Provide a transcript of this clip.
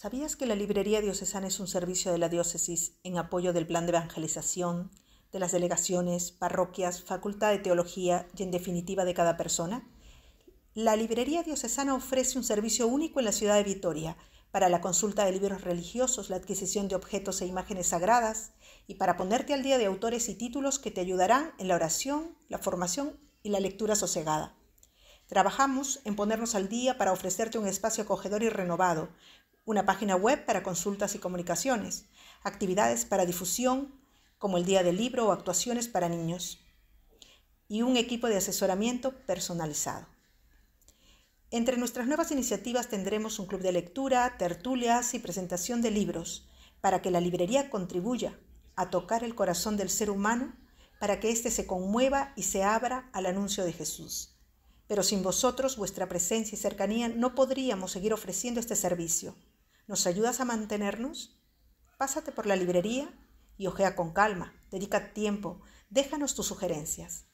¿Sabías que la Librería Diocesana es un servicio de la diócesis en apoyo del plan de evangelización, de las delegaciones, parroquias, facultad de teología y en definitiva de cada persona? La Librería Diocesana ofrece un servicio único en la ciudad de Vitoria para la consulta de libros religiosos, la adquisición de objetos e imágenes sagradas y para ponerte al día de autores y títulos que te ayudarán en la oración, la formación y la lectura sosegada. Trabajamos en ponernos al día para ofrecerte un espacio acogedor y renovado, una página web para consultas y comunicaciones, actividades para difusión, como el día del libro o actuaciones para niños, y un equipo de asesoramiento personalizado. Entre nuestras nuevas iniciativas tendremos un club de lectura, tertulias y presentación de libros, para que la librería contribuya a tocar el corazón del ser humano, para que éste se conmueva y se abra al anuncio de Jesús. Pero sin vosotros, vuestra presencia y cercanía, no podríamos seguir ofreciendo este servicio. ¿Nos ayudas a mantenernos? Pásate por la librería y ojea con calma, dedica tiempo, déjanos tus sugerencias.